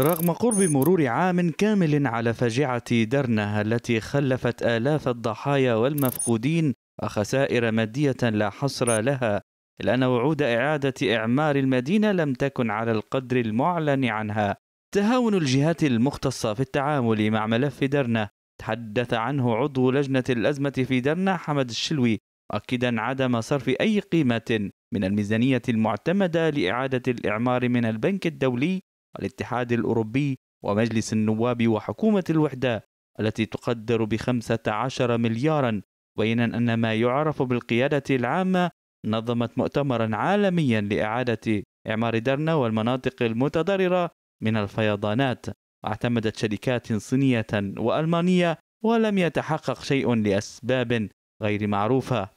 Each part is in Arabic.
رغم قرب مرور عام كامل على فاجعة درنة التي خلفت آلاف الضحايا والمفقودين وخسائر مادية لا حصر لها إلا أن وعود إعادة إعمار المدينة لم تكن على القدر المعلن عنها تهاون الجهات المختصة في التعامل مع ملف درنة تحدث عنه عضو لجنة الأزمة في درنة حمد الشلوي مؤكدا عدم صرف أي قيمة من الميزانية المعتمدة لإعادة الإعمار من البنك الدولي الاتحاد الأوروبي ومجلس النواب وحكومة الوحدة التي تقدر ب 15 مليارا بينا أن ما يعرف بالقيادة العامة نظمت مؤتمرا عالميا لإعادة إعمار درنا والمناطق المتضررة من الفيضانات واعتمدت شركات صينية وألمانية ولم يتحقق شيء لأسباب غير معروفة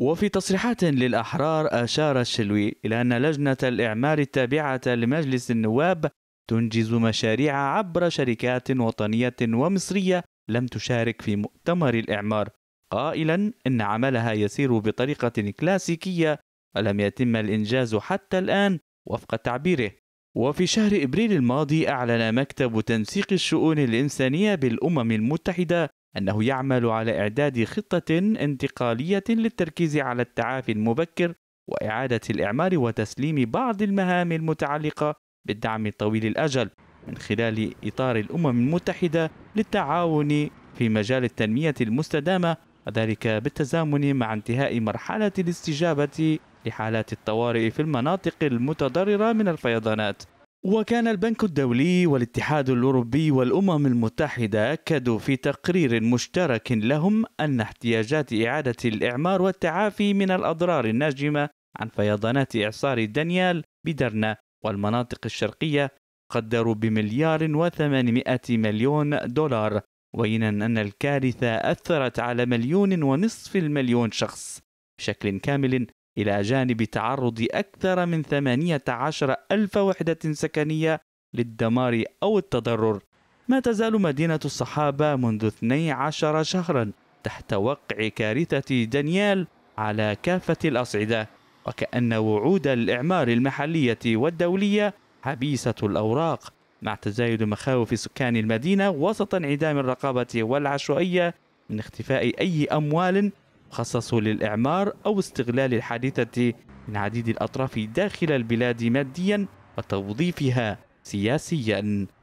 وفي تصريحات للأحرار أشار الشلوي إلى أن لجنة الإعمار التابعة لمجلس النواب تنجز مشاريع عبر شركات وطنية ومصرية لم تشارك في مؤتمر الإعمار قائلا إن عملها يسير بطريقة كلاسيكية ولم يتم الإنجاز حتى الآن وفق تعبيره وفي شهر إبريل الماضي أعلن مكتب تنسيق الشؤون الإنسانية بالأمم المتحدة أنه يعمل على إعداد خطة انتقالية للتركيز على التعافي المبكر وإعادة الإعمار وتسليم بعض المهام المتعلقة بالدعم طويل الأجل من خلال إطار الأمم المتحدة للتعاون في مجال التنمية المستدامة وذلك بالتزامن مع انتهاء مرحلة الاستجابة لحالات الطوارئ في المناطق المتضررة من الفيضانات وكان البنك الدولي والاتحاد الاوروبي والامم المتحده اكدوا في تقرير مشترك لهم ان احتياجات اعاده الاعمار والتعافي من الاضرار الناجمه عن فيضانات اعصار دانيال بدرنا والمناطق الشرقيه قدروا بمليار وثمانمائة مليون دولار وينا أن الكارثة أثرت على مليون ونصف المليون شخص بشكل كامل إلى جانب تعرض أكثر من 18 ألف وحدة سكنية للدمار أو التضرر ما تزال مدينة الصحابة منذ 12 شهرا تحت وقع كارثة دانيال على كافة الأصعدة وكأن وعود الإعمار المحلية والدولية حبيسة الأوراق مع تزايد مخاوف سكان المدينة وسط انعدام الرقابة والعشوائية من اختفاء أي أموال خصصوا للإعمار أو استغلال الحادثة من عديد الأطراف داخل البلاد ماديا وتوظيفها سياسيا